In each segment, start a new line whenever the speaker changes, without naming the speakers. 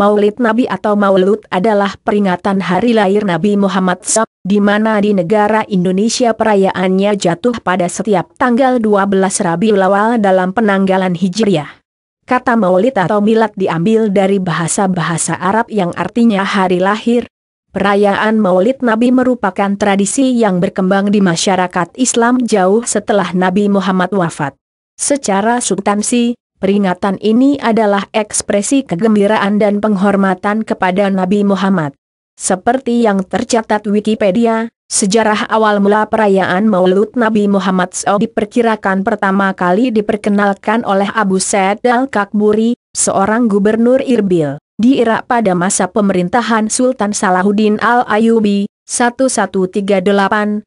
Maulid Nabi atau Maulud adalah peringatan hari lahir Nabi Muhammad SAW, di mana di negara Indonesia perayaannya jatuh pada setiap tanggal 12 Rabiul Awal dalam penanggalan Hijriah. Kata Maulid atau Milad diambil dari bahasa-bahasa Arab yang artinya hari lahir. Perayaan Maulid Nabi merupakan tradisi yang berkembang di masyarakat Islam jauh setelah Nabi Muhammad wafat. Secara substansi, Peringatan ini adalah ekspresi kegembiraan dan penghormatan kepada Nabi Muhammad. Seperti yang tercatat Wikipedia, sejarah awal mula perayaan Maulud Nabi Muhammad SAW diperkirakan pertama kali diperkenalkan oleh Abu Said al-Kakburi, seorang gubernur Irbil, di Irak pada masa pemerintahan Sultan Salahuddin al-Ayubi, 1138-1193.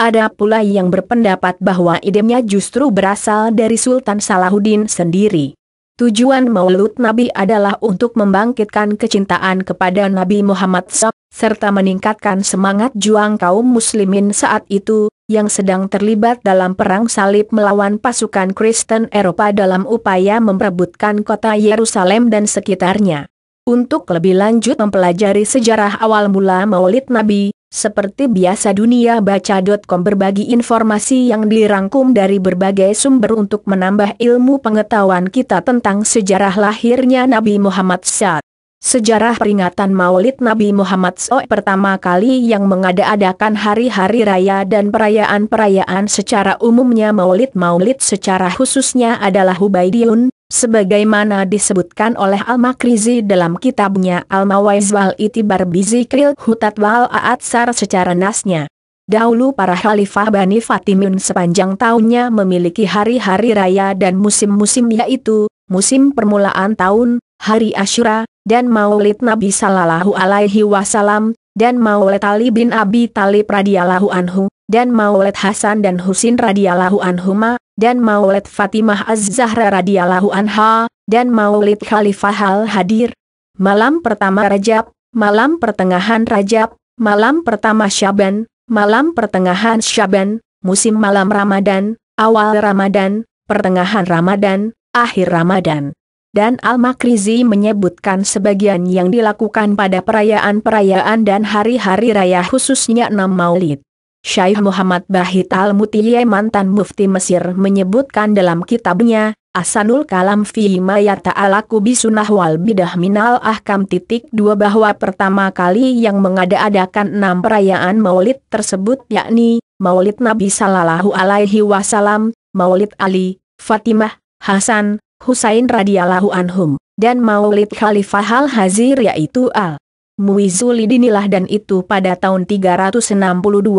Ada pula yang berpendapat bahwa idenya justru berasal dari Sultan Salahuddin sendiri. Tujuan maulud Nabi adalah untuk membangkitkan kecintaan kepada Nabi Muhammad SAW, serta meningkatkan semangat juang kaum muslimin saat itu, yang sedang terlibat dalam perang salib melawan pasukan Kristen Eropa dalam upaya memperebutkan kota Yerusalem dan sekitarnya. Untuk lebih lanjut mempelajari sejarah awal mula maulid Nabi, seperti biasa dunia baca.com berbagi informasi yang dirangkum dari berbagai sumber untuk menambah ilmu pengetahuan kita tentang sejarah lahirnya Nabi Muhammad SAW. Sejarah peringatan maulid Nabi Muhammad SAW pertama kali yang mengada-adakan hari-hari raya dan perayaan-perayaan secara umumnya maulid-maulid secara khususnya adalah Hubaidiyun, sebagaimana disebutkan oleh Al-Makrizi dalam kitabnya Al-Mawaiz wal Itibar Bizikril Hutat wal Aatsar secara nasnya. Dahulu para khalifah Bani Fatimun sepanjang tahunnya memiliki hari-hari raya dan musim-musim yaitu, musim permulaan tahun, Hari Ashura, dan Maulid Nabi Sallallahu Alaihi Wasallam, dan Maulid Ali bin Abi Talib radhiyallahu anhu, dan Maulid Hasan dan Husin radhiyallahu anhuma, dan Maulid Fatimah Az-Zahra radhiyallahu anha, dan Maulid Khalifah Al-Hadir. Malam pertama Rajab, malam pertengahan Rajab, malam pertama Syaban, malam pertengahan Syaban, musim malam Ramadan, awal Ramadan, pertengahan Ramadan, akhir Ramadan dan Al-Makrizi menyebutkan sebagian yang dilakukan pada perayaan-perayaan dan hari-hari raya khususnya 6 Maulid. Syaikh Muhammad Bahit Al-Mutiyye mantan mufti Mesir menyebutkan dalam kitabnya, Asanul Kalam fi Mayata Alaku Bisunah Wal Bidah Minal Ahkam titik dua bahwa pertama kali yang mengada-adakan enam perayaan maulid tersebut yakni, Maulid Nabi Sallallahu Alaihi Wasallam, Maulid Ali, Fatimah, Hasan, Husain radhiyallahu anhum, dan Maulid Khalifah Al-Hazir yaitu Al. dinilah dan itu pada tahun 362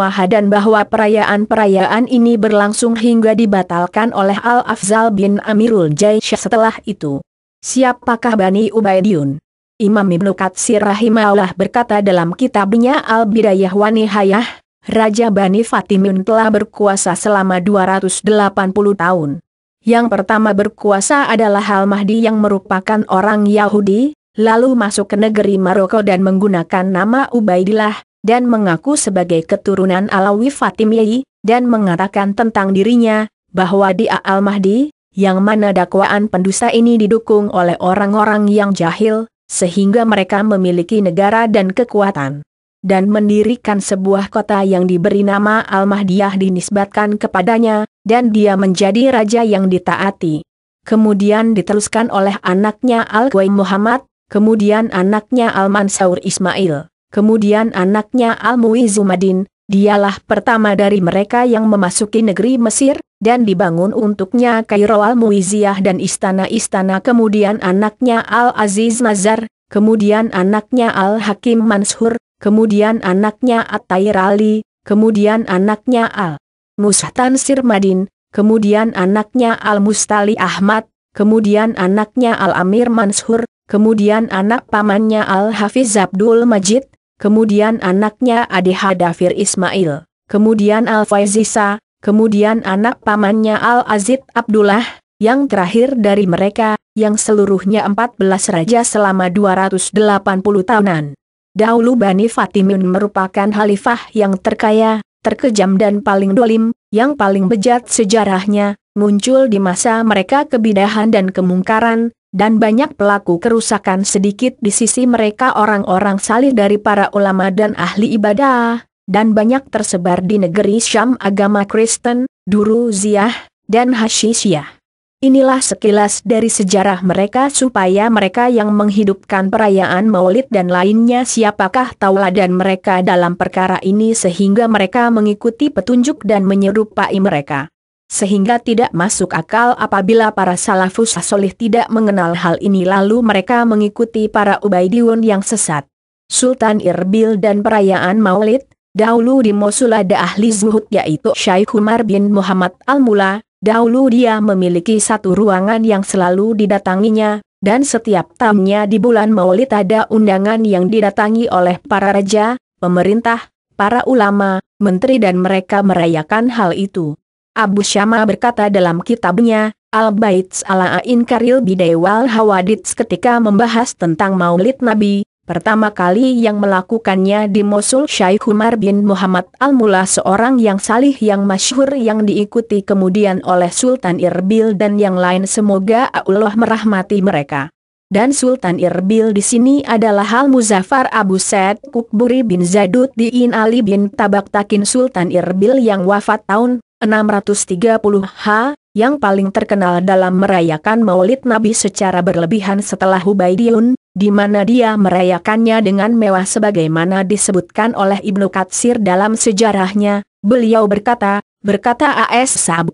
H dan bahwa perayaan-perayaan ini berlangsung hingga dibatalkan oleh Al-Afzal bin Amirul Jaisy setelah itu. Siapakah Bani Ubaidiyun? Imam Ibnu Katsir rahimahullah berkata dalam kitabnya Al-Bidayah wa Nihayah, Raja Bani Fatimun telah berkuasa selama 280 tahun. Yang pertama berkuasa adalah Al-Mahdi yang merupakan orang Yahudi, lalu masuk ke negeri Maroko dan menggunakan nama Ubaidillah, dan mengaku sebagai keturunan Alawi Fatimiyi, dan mengatakan tentang dirinya, bahwa dia Al-Mahdi, yang mana dakwaan pendusta ini didukung oleh orang-orang yang jahil, sehingga mereka memiliki negara dan kekuatan. Dan mendirikan sebuah kota yang diberi nama Al-Mahdiyah dinisbatkan kepadanya, dan dia menjadi raja yang ditaati. Kemudian diteruskan oleh anaknya Al-Ghaim Muhammad, kemudian anaknya Al-Mansaur Ismail, kemudian anaknya Al-Muizumadin, dialah pertama dari mereka yang memasuki negeri Mesir, dan dibangun untuknya Kairo Al-Muiziyah dan istana-istana kemudian anaknya Al-Aziz Nazar, kemudian anaknya Al-Hakim Mansur, kemudian anaknya At-Tair Ali, kemudian anaknya Al Musatan Sirmadin, kemudian anaknya Al-Mustali Ahmad, kemudian anaknya Al-Amir Mansur, kemudian anak pamannya Al-Hafiz Abdul Majid, kemudian anaknya Adi Dafir Ismail, kemudian Al-Faizisa, kemudian anak pamannya al Aziz Abdullah, yang terakhir dari mereka, yang seluruhnya 14 raja selama 280 tahunan. Dahulu Bani Fatimun merupakan khalifah yang terkaya, terkejam dan paling dolim, yang paling bejat sejarahnya, muncul di masa mereka kebidahan dan kemungkaran, dan banyak pelaku kerusakan sedikit di sisi mereka orang-orang salih dari para ulama dan ahli ibadah, dan banyak tersebar di negeri Syam agama Kristen, Duru Ziyah, dan Hashishiyah. Inilah sekilas dari sejarah mereka supaya mereka yang menghidupkan perayaan maulid dan lainnya siapakah tauladan mereka dalam perkara ini sehingga mereka mengikuti petunjuk dan menyerupai mereka. Sehingga tidak masuk akal apabila para salafus asolih tidak mengenal hal ini lalu mereka mengikuti para ubaidiun yang sesat. Sultan Irbil dan perayaan maulid, dahulu di Mosul ada ahli zuhud yaitu Syekh Umar bin Muhammad Al-Mula, Dahulu dia memiliki satu ruangan yang selalu didatanginya, dan setiap tahunnya di bulan maulid ada undangan yang didatangi oleh para raja, pemerintah, para ulama, menteri dan mereka merayakan hal itu. Abu Syama berkata dalam kitabnya, Al-Baits ala bidai wal Hawadits ketika membahas tentang maulid Nabi, Pertama kali yang melakukannya di Mosul Syekh Umar bin Muhammad Al-Mula seorang yang salih yang masyhur yang diikuti kemudian oleh Sultan Irbil dan yang lain semoga Allah merahmati mereka. Dan Sultan Irbil di sini adalah Hal Muzaffar Abu Said Kukburi bin Zadud bin Ali bin Tabak Takin Sultan Irbil yang wafat tahun 630 H yang paling terkenal dalam merayakan maulid Nabi secara berlebihan setelah Hubaidiyun, di mana dia merayakannya dengan mewah sebagaimana disebutkan oleh Ibnu Katsir dalam sejarahnya, beliau berkata, berkata A.S. sab.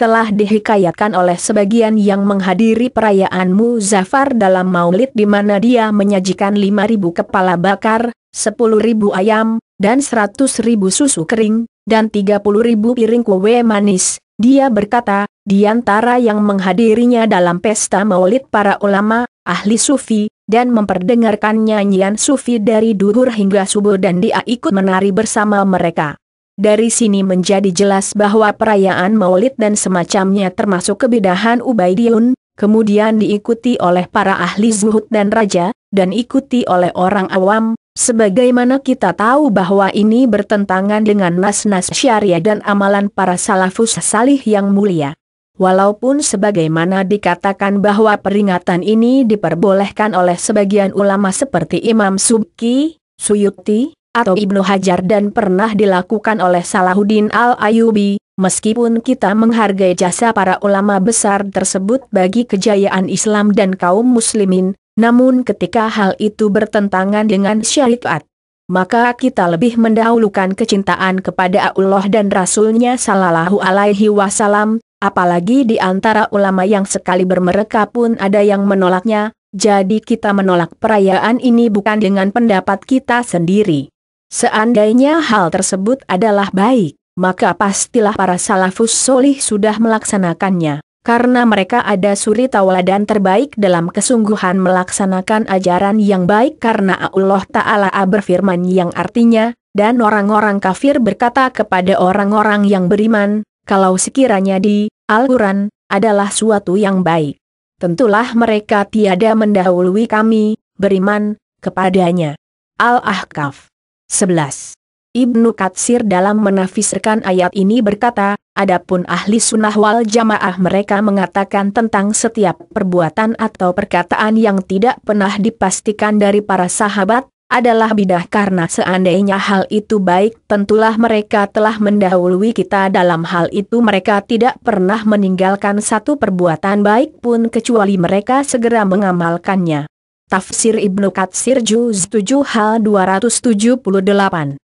Telah dihikayatkan oleh sebagian yang menghadiri perayaan Muzaffar dalam maulid di mana dia menyajikan 5.000 kepala bakar, 10.000 ayam, dan 100.000 susu kering, dan 30.000 piring kue manis, dia berkata, di antara yang menghadirinya dalam pesta maulid para ulama, ahli sufi, dan memperdengarkan nyanyian sufi dari duhur hingga subuh dan dia ikut menari bersama mereka. Dari sini menjadi jelas bahwa perayaan maulid dan semacamnya termasuk kebidahan Ubaidiyun, kemudian diikuti oleh para ahli zuhud dan raja, dan ikuti oleh orang awam, sebagaimana kita tahu bahwa ini bertentangan dengan nas-nas syariah dan amalan para salafus salih yang mulia. Walaupun sebagaimana dikatakan bahwa peringatan ini diperbolehkan oleh sebagian ulama seperti Imam Subki, Suyuti, atau Ibnu Hajar dan pernah dilakukan oleh Salahuddin Al-Ayubi, meskipun kita menghargai jasa para ulama besar tersebut bagi kejayaan Islam dan kaum muslimin, namun ketika hal itu bertentangan dengan syariat, maka kita lebih mendahulukan kecintaan kepada Allah dan Rasulnya salallahu Alaihi Wasallam, apalagi di antara ulama yang sekali bermereka pun ada yang menolaknya, jadi kita menolak perayaan ini bukan dengan pendapat kita sendiri. Seandainya hal tersebut adalah baik, maka pastilah para salafus solih sudah melaksanakannya karena mereka ada suri tauladan terbaik dalam kesungguhan melaksanakan ajaran yang baik karena Allah Ta'ala berfirman yang artinya, dan orang-orang kafir berkata kepada orang-orang yang beriman, kalau sekiranya di Al-Quran adalah suatu yang baik. Tentulah mereka tiada mendahului kami, beriman, kepadanya. Al-Ahqaf 11 Ibnu Katsir dalam menafsirkan ayat ini berkata, Adapun ahli sunnah wal jamaah mereka mengatakan tentang setiap perbuatan atau perkataan yang tidak pernah dipastikan dari para sahabat, adalah bidah karena seandainya hal itu baik tentulah mereka telah mendahului kita dalam hal itu mereka tidak pernah meninggalkan satu perbuatan baik pun kecuali mereka segera mengamalkannya. Tafsir Ibnu Katsir Juz 7 Hal 278